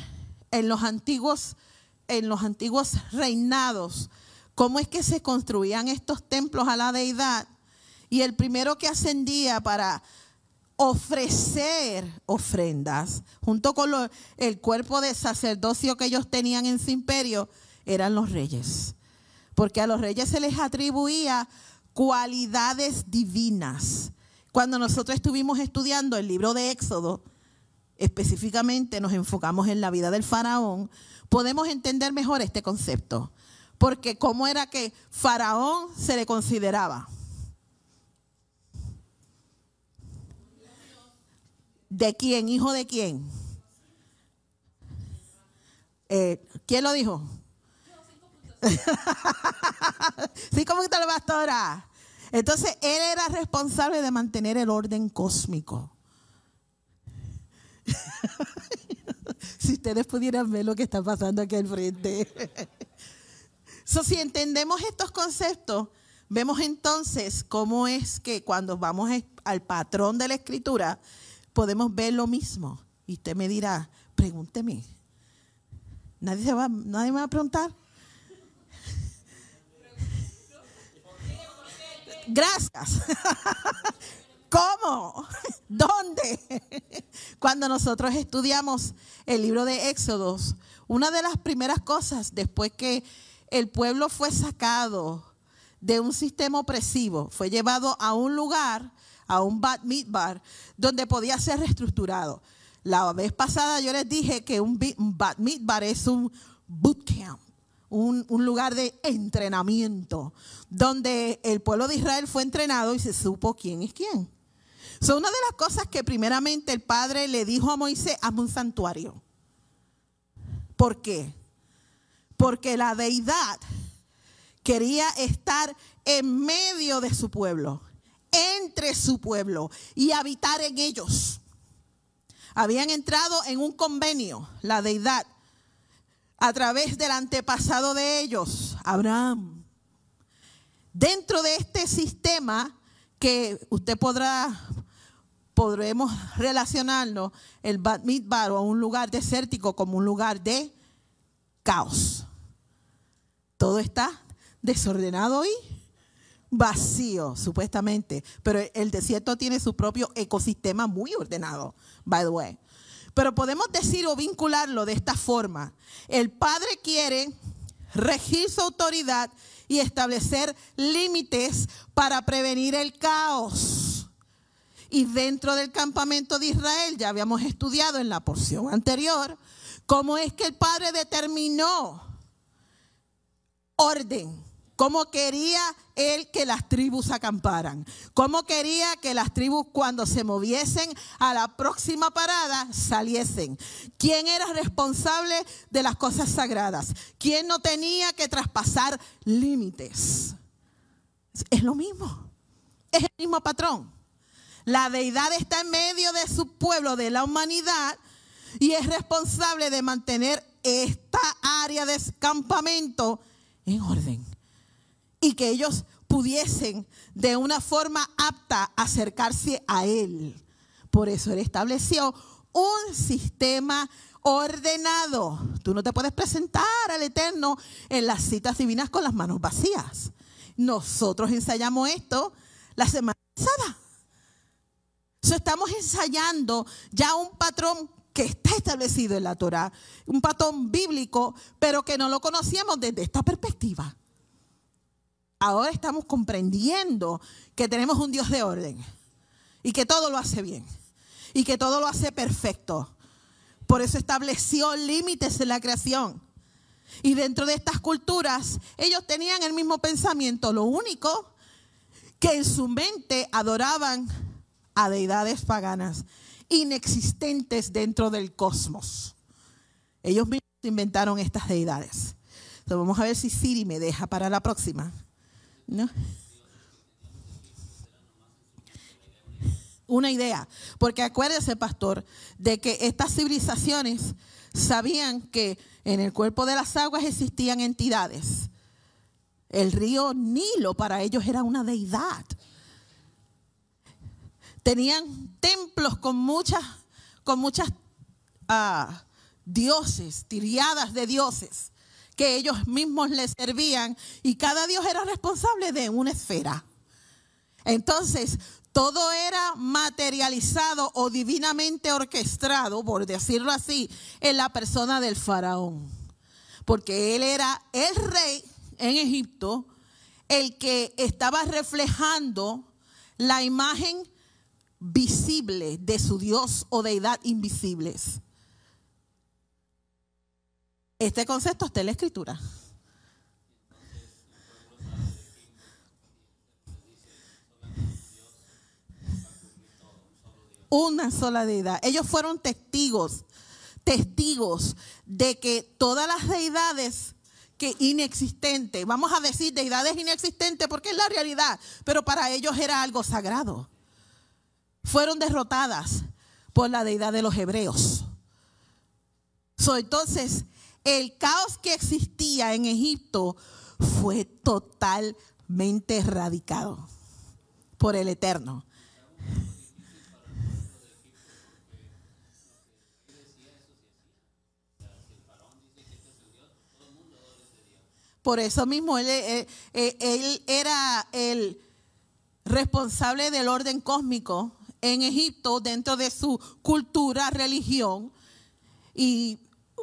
en los antiguos, en los antiguos reinados, cómo es que se construían estos templos a la deidad. Y el primero que ascendía para ofrecer ofrendas, junto con el cuerpo de sacerdocio que ellos tenían en su imperio, eran los reyes. Porque a los reyes se les atribuía cualidades divinas. Cuando nosotros estuvimos estudiando el libro de Éxodo, específicamente nos enfocamos en la vida del faraón, podemos entender mejor este concepto. Porque cómo era que faraón se le consideraba. ¿De quién? ¿Hijo de quién? Eh, ¿Quién lo dijo? sí, como que la pastora. Entonces, él era responsable de mantener el orden cósmico. si ustedes pudieran ver lo que está pasando aquí al frente. si entendemos estos conceptos, vemos entonces cómo es que cuando vamos al patrón de la escritura, podemos ver lo mismo. Y usted me dirá, pregúnteme. Nadie, va, nadie me va a preguntar. Gracias. ¿Cómo? ¿Dónde? Cuando nosotros estudiamos el libro de Éxodos, una de las primeras cosas después que el pueblo fue sacado de un sistema opresivo, fue llevado a un lugar, a un bat mitbar, donde podía ser reestructurado. La vez pasada yo les dije que un bat mitbar es un bootcamp, un, lugar de entrenamiento, donde el pueblo de Israel fue entrenado y se supo quién es quién. Son una de las cosas que primeramente el padre le dijo a Moisés, hazme un santuario. ¿Por qué? Porque la deidad quería estar en medio de su pueblo, entre su pueblo y habitar en ellos. Habían entrado en un convenio, la deidad, a través del antepasado de ellos, Abraham. Dentro de este sistema que usted podrá podremos relacionarnos el Bat bar o un lugar desértico como un lugar de caos. Todo está desordenado y vacío, supuestamente. Pero el desierto tiene su propio ecosistema muy ordenado, by the way. Pero podemos decir o vincularlo de esta forma. El Padre quiere regir su autoridad y establecer límites para prevenir el caos y dentro del campamento de Israel, ya habíamos estudiado en la porción anterior, cómo es que el Padre determinó orden, cómo quería él que las tribus acamparan, cómo quería que las tribus cuando se moviesen a la próxima parada saliesen, quién era responsable de las cosas sagradas, quién no tenía que traspasar límites. Es lo mismo, es el mismo patrón. La deidad está en medio de su pueblo, de la humanidad, y es responsable de mantener esta área de escampamento en orden. Y que ellos pudiesen de una forma apta acercarse a Él. Por eso Él estableció un sistema ordenado. Tú no te puedes presentar al Eterno en las citas divinas con las manos vacías. Nosotros ensayamos esto la semana pasada estamos ensayando ya un patrón que está establecido en la Torah, un patrón bíblico, pero que no lo conocíamos desde esta perspectiva. Ahora estamos comprendiendo que tenemos un Dios de orden y que todo lo hace bien y que todo lo hace perfecto. Por eso estableció límites en la creación. Y dentro de estas culturas, ellos tenían el mismo pensamiento, lo único que en su mente adoraban a deidades paganas inexistentes dentro del cosmos. Ellos mismos inventaron estas deidades. vamos a ver si Siri me deja para la próxima. ¿No? Una idea. Porque acuérdese, pastor, de que estas civilizaciones sabían que en el cuerpo de las aguas existían entidades. El río Nilo para ellos era una deidad. Tenían templos con muchas, con muchas ah, dioses, tiriadas de dioses, que ellos mismos les servían y cada dios era responsable de una esfera. Entonces, todo era materializado o divinamente orquestado, por decirlo así, en la persona del faraón. Porque él era el rey en Egipto, el que estaba reflejando la imagen visible de su Dios o deidad invisibles. Este concepto está en la escritura. Una sola deidad. Ellos fueron testigos, testigos de que todas las deidades que inexistentes, vamos a decir deidades inexistentes porque es la realidad, pero para ellos era algo sagrado fueron derrotadas por la deidad de los hebreos. entonces, el caos que existía en Egipto fue totalmente erradicado por el Eterno. Por eso mismo él, eh, eh, eh, era el responsable del orden cósmico en Egipto dentro de su cultura, religión, y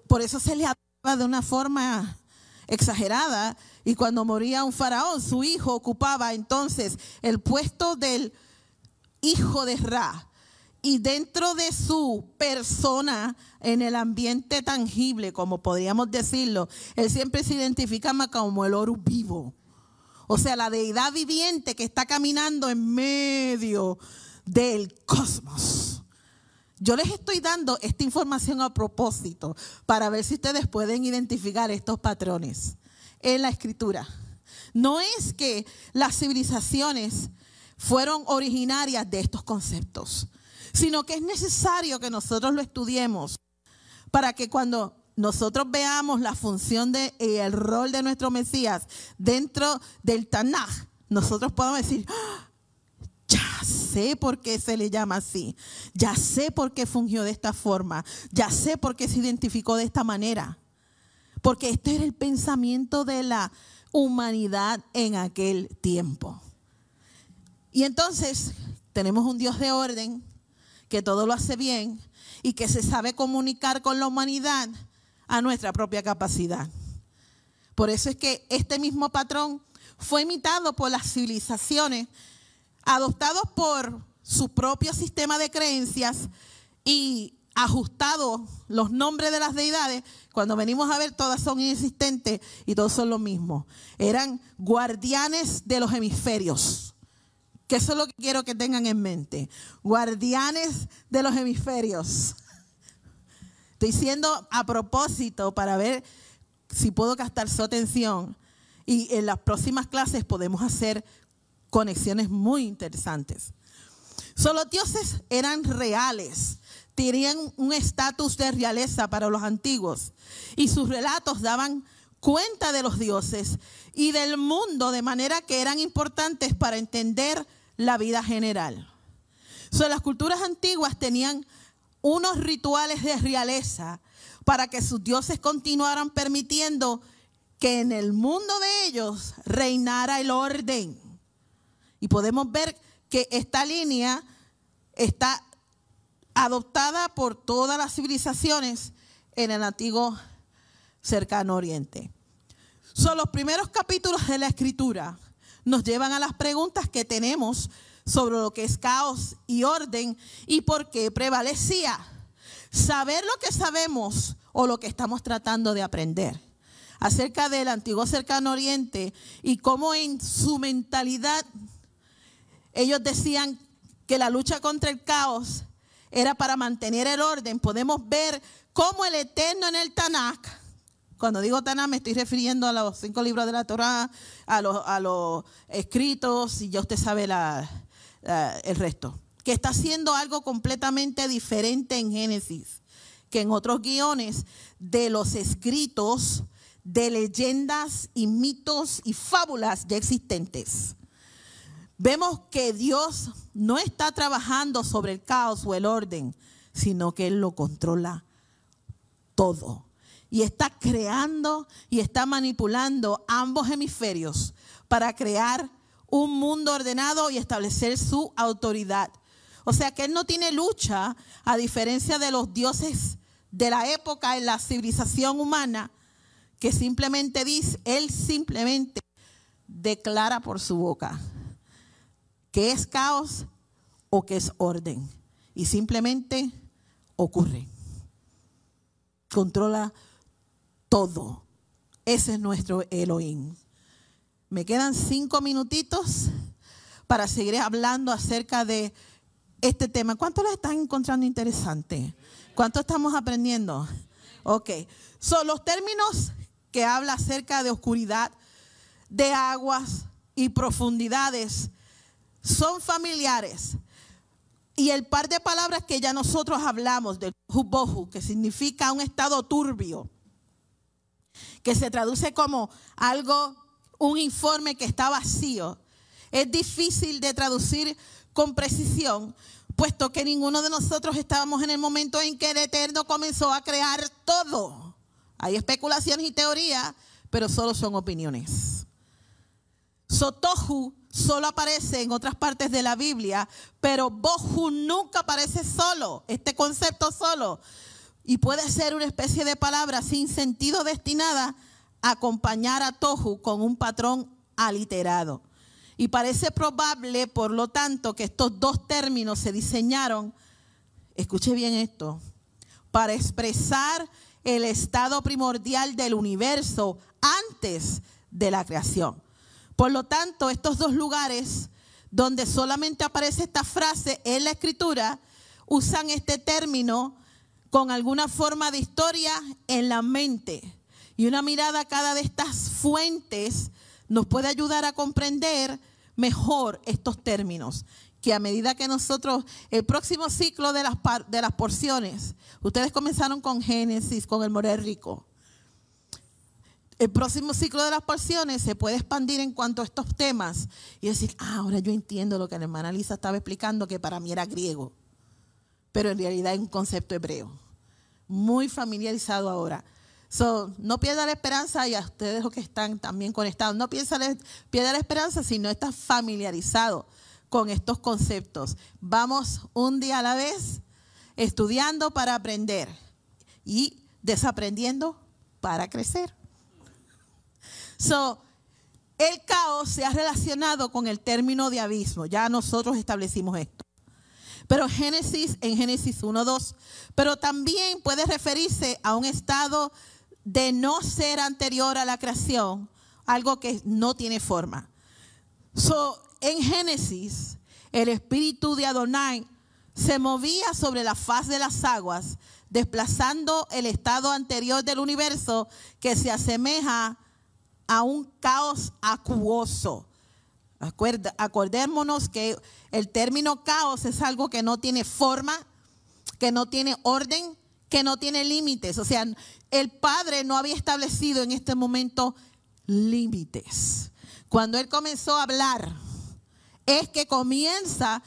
por eso se le hablaba de una forma exagerada. Y cuando moría un faraón, su hijo ocupaba entonces el puesto del hijo de Ra. Y dentro de su persona, en el ambiente tangible, como podríamos decirlo, él siempre se identificaba como el oro vivo. O sea, la deidad viviente que está caminando en medio del cosmos. Yo les estoy dando esta información a propósito para ver si ustedes pueden identificar estos patrones en la escritura. No es que las civilizaciones fueron originarias de estos conceptos, sino que es necesario que nosotros lo estudiemos para que cuando nosotros veamos la función de, y eh, el rol de nuestro Mesías dentro del Tanaj, nosotros podamos decir, ¡Ah! ya sé por qué se le llama así, ya sé por qué fungió de esta forma, ya sé por qué se identificó de esta manera. Porque este era el pensamiento de la humanidad en aquel tiempo. Y entonces tenemos un Dios de orden que todo lo hace bien y que se sabe comunicar con la humanidad a nuestra propia capacidad. Por eso es que este mismo patrón fue imitado por las civilizaciones adoptados por su propio sistema de creencias y ajustados los nombres de las deidades, cuando venimos a ver todas son inexistentes y todos son lo mismo. Eran guardianes de los hemisferios, que eso es lo que quiero que tengan en mente. Guardianes de los hemisferios. Estoy siendo a propósito para ver si puedo gastar su atención y en las próximas clases podemos hacer conexiones muy interesantes. Solo dioses eran reales, tenían un estatus de realeza para los antiguos y sus relatos daban cuenta de los dioses y del mundo de manera que eran importantes para entender la vida general. So, las culturas antiguas tenían unos rituales de realeza para que sus dioses continuaran permitiendo que en el mundo de ellos reinara el orden. Y podemos ver que esta línea está adoptada por todas las civilizaciones en el antiguo cercano oriente. Son los primeros capítulos de la escritura. Nos llevan a las preguntas que tenemos sobre lo que es caos y orden y por qué prevalecía. Saber lo que sabemos o lo que estamos tratando de aprender acerca del antiguo cercano oriente y cómo en su mentalidad ellos decían que la lucha contra el caos era para mantener el orden. Podemos ver cómo el Eterno en el Tanakh, cuando digo Tanakh me estoy refiriendo a los cinco libros de la Torá, a los, escritos, y ya usted sabe el resto, que está haciendo algo completamente diferente en Génesis que en otros guiones de los escritos de leyendas y mitos y fábulas ya existentes vemos que Dios no está trabajando sobre el caos o el orden, sino que Él lo controla todo. Y está creando y está manipulando ambos hemisferios para crear un mundo ordenado y establecer su autoridad. O sea que Él no tiene lucha, a diferencia de los dioses de la época en la civilización humana, que simplemente dice, Él simplemente declara por su boca que es caos o que es orden. Y simplemente ocurre. Controla todo. Ese es nuestro Elohim. Me quedan cinco minutitos para seguir hablando acerca de este tema. ¿Cuánto lo están encontrando interesante? ¿Cuánto estamos aprendiendo? Ok. Son los términos que habla acerca de oscuridad, de aguas y profundidades son familiares. Y el par de palabras que ya nosotros hablamos del hubohu, que significa un estado turbio, que se traduce como algo, un informe que está vacío, es difícil de traducir con precisión, puesto que ninguno de nosotros estábamos en el momento en que el Eterno comenzó a crear todo. Hay especulaciones y teorías, pero solo son opiniones. Sotohu solo aparece en otras partes de la Biblia, pero Bohu nunca aparece solo, este concepto solo. Y puede ser una especie de palabra sin sentido destinada a acompañar a Tohu con un patrón aliterado. Y parece probable, por lo tanto, que estos dos términos se diseñaron, escuche bien esto, para expresar el estado primordial del universo antes de la creación. Por lo tanto, estos dos lugares donde solamente aparece esta frase en la escritura, usan este término con alguna forma de historia en la mente. Y una mirada a cada de estas fuentes nos puede ayudar a comprender mejor estos términos. Que a medida que nosotros, el próximo ciclo de las, de las porciones, ustedes comenzaron con Génesis, con el More Rico el próximo ciclo de las porciones se puede expandir en cuanto a estos temas y decir, ah, ahora yo entiendo lo que la hermana Lisa estaba explicando, que para mí era griego, pero en realidad es un concepto hebreo, muy familiarizado ahora. So, no pierda la esperanza y a ustedes los que están también conectados, no pierda la esperanza si no estás familiarizado con estos conceptos. Vamos un día a la vez estudiando para aprender y desaprendiendo para crecer. So, el caos se ha relacionado con el término de abismo. Ya nosotros establecimos esto. Pero Génesis, en Génesis 2, pero también puede referirse a un estado de no ser anterior a la creación, algo que no tiene forma. So, en Génesis, el espíritu de Adonai se movía sobre la faz de las aguas, desplazando el estado anterior del universo que se asemeja a a un caos acuoso. acordémonos que el término caos es algo que no tiene forma, que no tiene orden, que no tiene límites. O sea, el Padre no había establecido en este momento límites. Cuando Él comenzó a hablar, es que comienza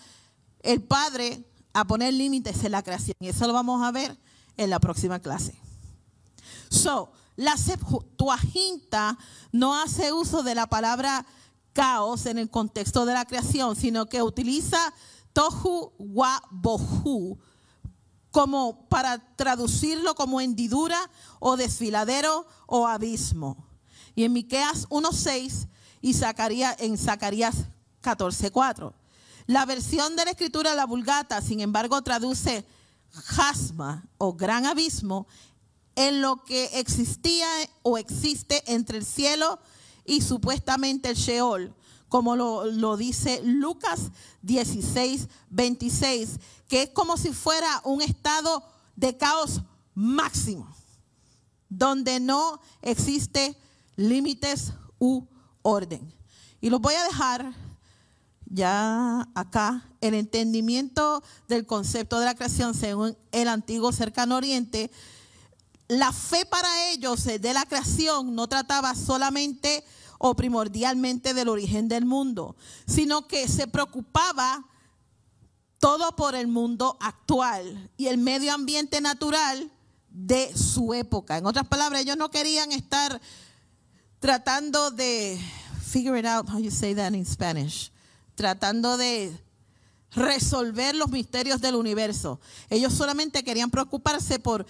el Padre a poner límites en la creación. Y eso lo vamos a ver en la próxima clase. So, la Septuaginta no hace uso de la palabra caos en el contexto de la creación, sino que utiliza tohu wa bohu como para traducirlo como hendidura o desfiladero o abismo. Y en Miqueas 1:6 y en Zacarías 14:4. La versión de la escritura la Vulgata, sin embargo, traduce jasma o gran abismo en lo que existía o existe entre el cielo y supuestamente el Sheol, como lo, dice Lucas 16, 26, que es como si fuera un estado de caos máximo, donde no existe límites u orden. Y los voy a dejar ya acá el entendimiento del concepto de la creación según el antiguo cercano oriente la fe para ellos eh, de la creación no trataba solamente o primordialmente del origen del mundo, sino que se preocupaba todo por el mundo actual y el medio ambiente natural de su época. En otras palabras, ellos no querían estar tratando de figure it out how you say that in Spanish, tratando de resolver los misterios del universo. Ellos solamente querían preocuparse por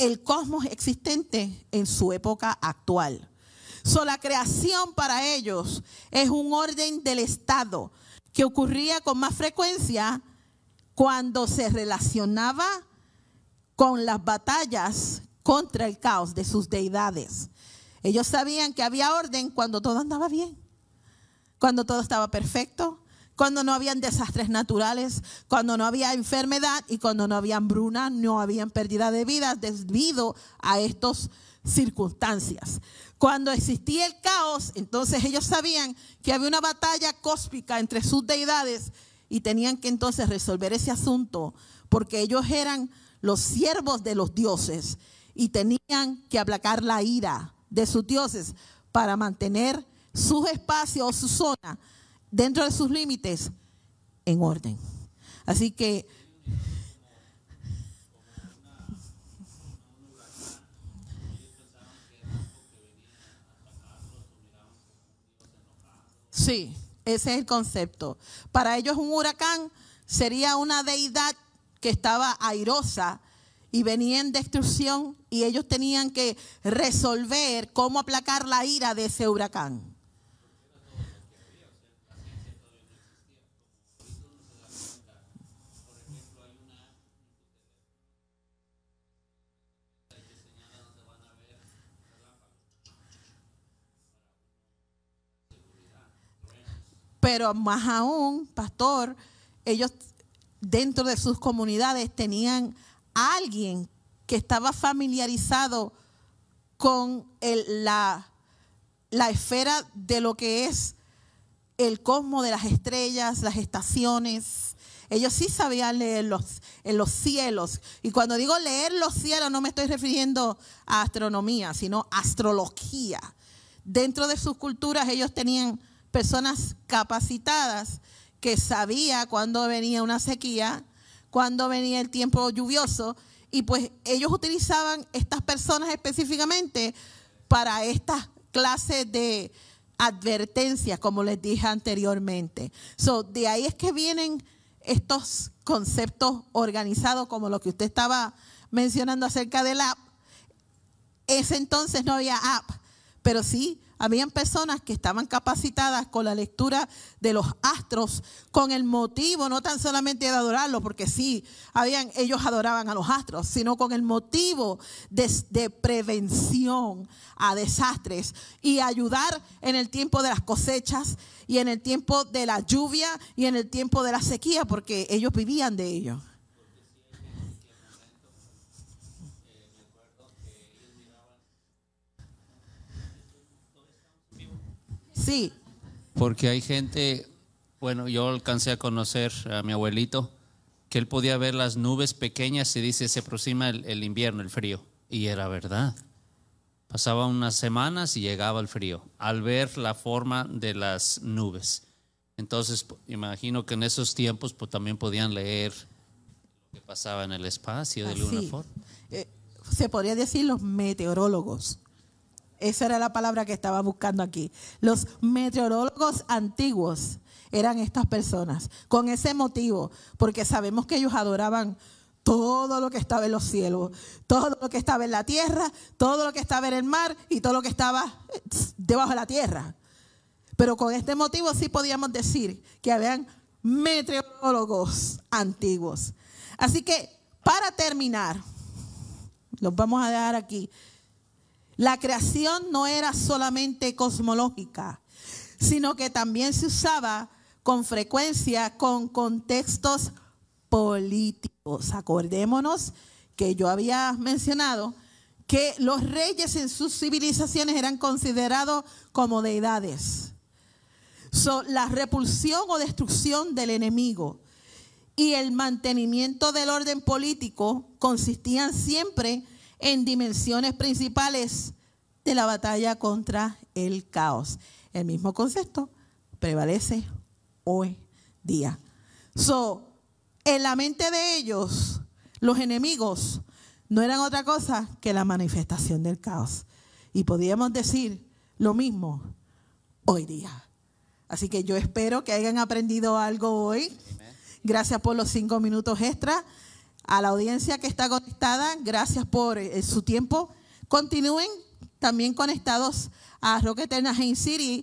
el cosmos existente en su época actual. So, la creación para ellos es un orden del Estado que ocurría con más frecuencia cuando se relacionaba con las batallas contra el caos de sus deidades. Ellos sabían que había orden cuando todo andaba bien, cuando todo estaba perfecto, cuando no habían desastres naturales, cuando no había enfermedad y cuando no había hambruna, no habían pérdida de vida debido a estas circunstancias. Cuando existía el caos, entonces ellos sabían que había una batalla cósmica entre sus deidades y tenían que entonces resolver ese asunto, porque ellos eran los siervos de los dioses y tenían que aplacar la ira de sus dioses para mantener sus espacios o su zona dentro de sus límites, en orden. Así que... Sí, ese es el concepto. Para ellos un huracán sería una deidad que estaba airosa y venía en destrucción y ellos tenían que resolver cómo aplacar la ira de ese huracán. Pero más aún, pastor, ellos dentro de sus comunidades tenían a alguien que estaba familiarizado con la, la esfera de lo que es el cosmos de las estrellas, las estaciones. Ellos sí sabían leer los, en los cielos. Y cuando digo leer los cielos, no me estoy refiriendo a astronomía, sino astrología. Dentro de sus culturas ellos tenían personas capacitadas que sabía cuándo venía una sequía, cuándo venía el tiempo lluvioso, y pues ellos utilizaban estas personas específicamente para estas clases de advertencias, como les dije anteriormente. So, de ahí es que vienen estos conceptos organizados, como lo que usted estaba mencionando acerca del app. Ese entonces no había app, pero sí habían personas que estaban capacitadas con la lectura de los astros, con el motivo no tan solamente de adorarlos, porque sí, habían, ellos adoraban a los astros, sino con el motivo de, prevención a desastres y ayudar en el tiempo de las cosechas y en el tiempo de la lluvia y en el tiempo de la sequía, porque ellos vivían de ellos. Sí. Porque hay gente, bueno, yo alcancé a conocer a mi abuelito, que él podía ver las nubes pequeñas y dice, se aproxima el, invierno, el frío. Y era verdad. Pasaba unas semanas y llegaba el frío, al ver la forma de las nubes. Entonces, imagino que en esos tiempos pues, también podían leer lo que pasaba en el espacio de ah, Luna eh, se podría decir los meteorólogos. Esa era la palabra que estaba buscando aquí. Los meteorólogos antiguos eran estas personas, con ese motivo, porque sabemos que ellos adoraban todo lo que estaba en los cielos, todo lo que estaba en la tierra, todo lo que estaba en el mar y todo lo que estaba eh, debajo de la tierra. Pero con este motivo sí podíamos decir que habían meteorólogos antiguos. Así que, para terminar, los vamos a dejar aquí. La creación no era solamente cosmológica, sino que también se usaba con frecuencia con contextos políticos. Acordémonos que yo había mencionado que los reyes en sus civilizaciones eran considerados como deidades. So, la repulsión o destrucción del enemigo y el mantenimiento del orden político consistían siempre en en dimensiones principales de la batalla contra el caos. El mismo concepto prevalece hoy día. So, en la mente de ellos, los enemigos no eran otra cosa que la manifestación del caos. Y podríamos decir lo mismo hoy día. Así que yo espero que hayan aprendido algo hoy. Gracias por los cinco minutos extra. A la audiencia que está conectada, gracias por eh, su tiempo. Continúen también conectados a Roque Eterna City.